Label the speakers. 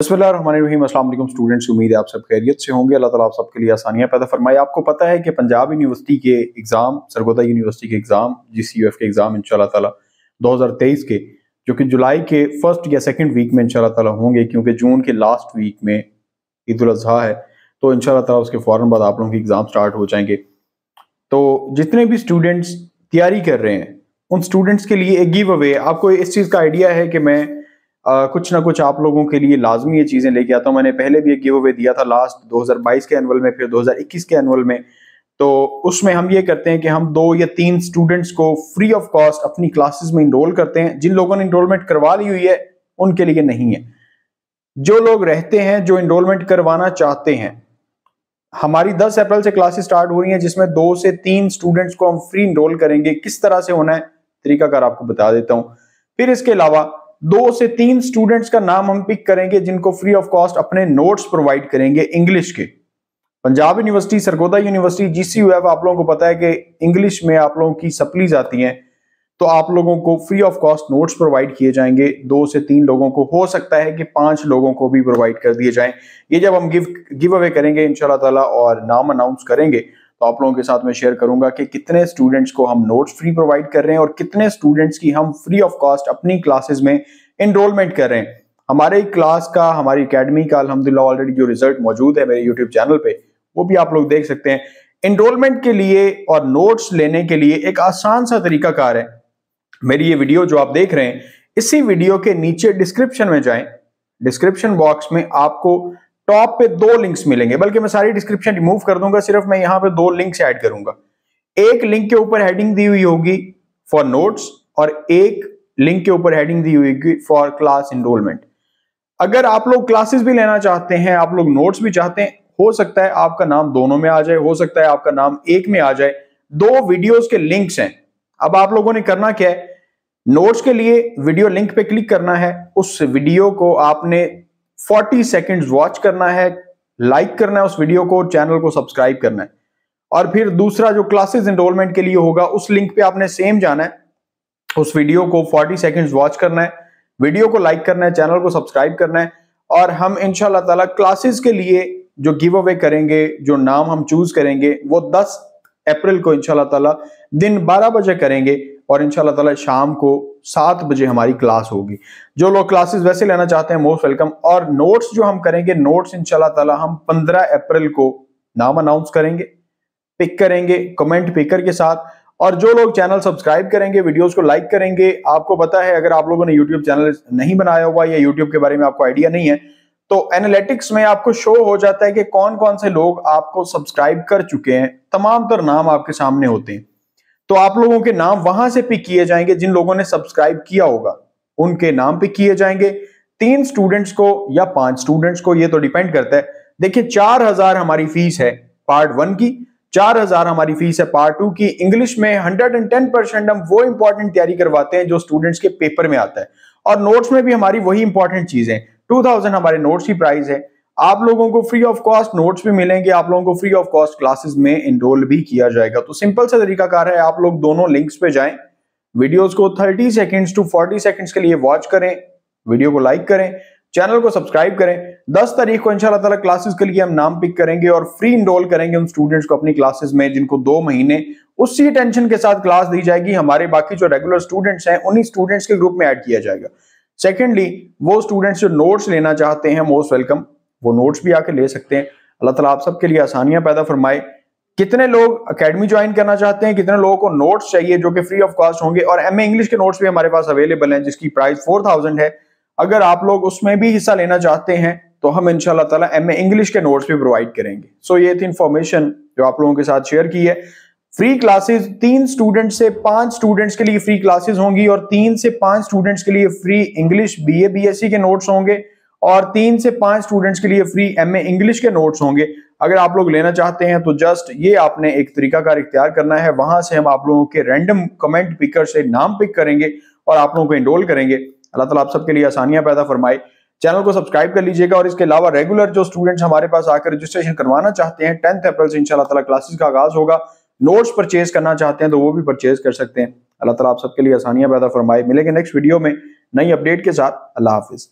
Speaker 1: बसमीम असल स्टूडेंट्स उम्मीद है आप सब खैरियत से होंगे अल्लाह ताला आप सबके लिए आसानियाँ पैदा फरमाए आपको पता है कि पंजाब यूनिवर्सिटी के एग्ज़ाम सरगोदा यूनिवर्सिटी के exam G C U F के एग्ज़ाम इन ताला 2023 के जो कि जुलाई के फर्स्ट या सेकेंड वीक में इन ताला होंगे क्योंकि जून के लास्ट वीक में ईद अजी है तो इन ताला उसके फ़ौर बाद आप लोगों के एग्ज़ाम स्टार्ट हो जाएंगे तो जितने भी स्टूडेंट्स तैयारी कर रहे हैं उन स्टूडेंट्स के लिए एक गिव अवे आपको इस चीज़ का आइडिया है कि मैं आ, कुछ ना कुछ आप लोगों के लिए लाजमी ये चीज़ें लेके आता हूँ मैंने पहले भी एक गिव अवे दिया था लास्ट 2022 के एनुअल में फिर 2021 के एनुअल में तो उसमें हम ये करते हैं कि हम दो या तीन स्टूडेंट्स को फ्री ऑफ कॉस्ट अपनी क्लासेस में इनरोल करते हैं जिन लोगों ने इनरोलमेंट करवा ली हुई है उनके लिए नहीं है जो लोग रहते हैं जो इनरोलमेंट करवाना चाहते हैं हमारी 10 अप्रैल से क्लासेस स्टार्ट हो रही हैं जिसमें दो से तीन स्टूडेंट्स को हम फ्री इनरोल करेंगे किस तरह से होना है तरीकाकार आपको बता देता हूं फिर इसके अलावा दो से तीन स्टूडेंट्स का नाम हम पिक करेंगे जिनको फ्री ऑफ कॉस्ट अपने नोट्स प्रोवाइड करेंगे इंग्लिश के Punjab university Sargodha university GCUF आप लोगों को पता है कि इंग्लिश में आप लोगों की सप्लीज आती है तो आप लोगों को free of cost notes provide किए जाएंगे दो से तीन लोगों को हो सकता है कि पांच लोगों को भी प्रोवाइड कर दिए जाएं ये जब हम गिव गिव अवे करेंगे इनशाला ताला और नाम अनाउंस करेंगे तो आप लोगों के साथ मैं शेयर करूंगा कि कितने स्टूडेंट्स को हम नोट्स फ्री प्रोवाइड कर रहे हैं और कितने स्टूडेंट्स की हम फ्री ऑफ कॉस्ट अपनी क्लासेस में इनरोलमेंट कर रहे हैं हमारे क्लास का हमारी अकेडमी का अलहमदिल्ला ऑलरेडी जो रिजल्ट मौजूद है मेरे यूट्यूब चैनल पर वो भी आप लोग देख सकते हैं इनरोलमेंट के लिए और नोट्स लेने के लिए एक आसान सा तरीका कार है मेरी ये वीडियो जो आप देख रहे हैं इसी वीडियो के नीचे डिस्क्रिप्शन में जाएं डिस्क्रिप्शन बॉक्स में आपको टॉप पे दो लिंक्स मिलेंगे बल्कि मैं सारी डिस्क्रिप्शन रिमूव कर दूंगा सिर्फ मैं यहां पे दो लिंक्स ऐड करूंगा एक लिंक के ऊपर हेडिंग दी हुई होगी फॉर नोट्स और एक लिंक के ऊपर हेडिंग दी हुई होगी फॉर क्लास इनरोलमेंट अगर आप लोग क्लासेस भी लेना चाहते हैं आप लोग नोट्स भी चाहते हैं हो सकता है आपका नाम दोनों में आ जाए हो सकता है आपका नाम एक में आ जाए दो वीडियोस के लिंक्स हैं अब आप लोगों ने करना क्या है नोट्स के लिए वीडियो लिंक पे क्लिक करना है उस वीडियो को आपने 40 सेकेंड वॉच करना है लाइक करना है उस वीडियो को चैनल को सब्सक्राइब करना है और फिर दूसरा जो क्लासेस इनरोलमेंट के लिए होगा उस लिंक पे आपने सेम जाना है उस वीडियो को 40 सेकेंड वॉच करना है वीडियो को लाइक करना है चैनल को सब्सक्राइब करना है और हम इनशाला ताला क्लासेस के लिए जो गिव अवे करेंगे जो नाम हम चूज करेंगे वो 10 अप्रैल को इनशाला दिन 12 बजे करेंगे और इन ताला शाम को सात बजे हमारी क्लास होगी जो लोग क्लासेस वैसे लेना चाहते हैं मोस्ट वेलकम और नोट्स जो हम करेंगे नोट्स इन ताला हम पंद्रह अप्रैल को नाम अनाउंस करेंगे पिक करेंगे कमेंट पिकर के साथ और जो लोग चैनल सब्सक्राइब करेंगे वीडियोस को लाइक करेंगे आपको पता है अगर आप लोगों ने यूट्यूब चैनल नहीं बनाया हुआ या यूट्यूब के बारे में आपको आइडिया नहीं है तो एनालिटिक्स में आपको शो हो जाता है कि कौन कौन से लोग आपको सब्सक्राइब कर चुके हैं तमाम तर नाम आपके सामने होते हैं तो आप लोगों के नाम वहां से पिक किए जाएंगे जिन लोगों ने सब्सक्राइब किया होगा उनके नाम पिक किए जाएंगे तीन स्टूडेंट्स को या पांच स्टूडेंट्स को ये तो डिपेंड करता है देखिए चार हजार हमारी फीस है पार्ट वन की चार हजार हमारी फीस है पार्ट टू की इंग्लिश में हंड्रेड एंड टेन परसेंट हम वो इंपॉर्टेंट तैयारी करवाते हैं जो स्टूडेंट्स के पेपर में आता है और नोट्स में भी हमारी वही इंपॉर्टेंट चीज है टू थाउजेंड हमारे नोट्स की प्राइस है आप लोगों को फ्री ऑफ कॉस्ट नोट्स भी मिलेंगे आप लोगों को फ्री ऑफ कॉस्ट क्लासेस में इनरोल भी किया जाएगा तो सिंपल सा तरीका कार है आप लोग दोनों लिंक्स पे जाएं वीडियोस को 30 सेकंड्स टू 40 सेकंड्स के लिए वॉच करें वीडियो को लाइक करें चैनल को सब्सक्राइब करें 10 तारीख को इंशाल्लाह ताला क्लासेस के लिए हम नाम पिक करेंगे और फ्री इनरोल करेंगे उन स्टूडेंट्स को अपनी क्लासेस में जिनको दो महीने उसी टेंशन के साथ क्लास दी जाएगी हमारे बाकी जो रेगुलर स्टूडेंट्स हैं उन्हीं स्टूडेंट्स के ग्रुप में एड किया जाएगा सेकेंडली वो स्टूडेंट्स जो नोट्स लेना चाहते हैं मोस्ट वेलकम वो नोट्स भी आके ले सकते हैं अल्लाह ताला आप सबके लिए आसानियां पैदा फरमाए कितने लोग अकेडमी ज्वाइन करना चाहते हैं कितने लोगों को नोट्स चाहिए जो कि फ्री ऑफ कॉस्ट होंगे और एम इंग्लिश के नोट्स भी हमारे पास अवेलेबल हैं जिसकी प्राइस फोर थाउजेंड है अगर आप लोग उसमें भी हिस्सा लेना चाहते हैं तो हम इनशाला ताला एम इंग्लिश के नोट्स भी प्रोवाइड करेंगे सो ये थी इन्फॉर्मेशन जो आप लोगों के साथ शेयर की है फ्री क्लासेस तीन स्टूडेंट से पांच स्टूडेंट्स के लिए फ्री क्लासेस होंगी और तीन से पांच स्टूडेंट्स के लिए फ्री इंग्लिश बीए बीएससी के नोट्स होंगे और तीन से पांच स्टूडेंट्स के लिए फ्री एम इंग्लिश के नोट्स होंगे अगर आप लोग लेना चाहते हैं तो जस्ट ये आपने एक तरीकाकार इख्तियार करना है वहां से हम आप लोगों के रैंडम कमेंट पिकर से नाम पिक करेंगे और आप लोगों को इनरोल करेंगे अल्लाह तला आप सबके लिए आसानियां पैदा फरमाए चैनल को सब्सक्राइब कर लीजिएगा और इसके अलावा रेगुलर जो स्टूडेंट्स हमारे पास आकर रजिस्ट्रेशन करवाना चाहते हैं टेंथ अप्रैल से इनशाला ताला क्लासेस का आगाज होगा नोट्स परचेज करना चाहते हैं तो वो भी परचेज कर सकते हैं अल्लाह तला आप सबके लिए आसानियां पैदा फरमाए मिलेंगे नेक्स्ट वीडियो में नई अपडेट के साथ अल्लाह हाफिज़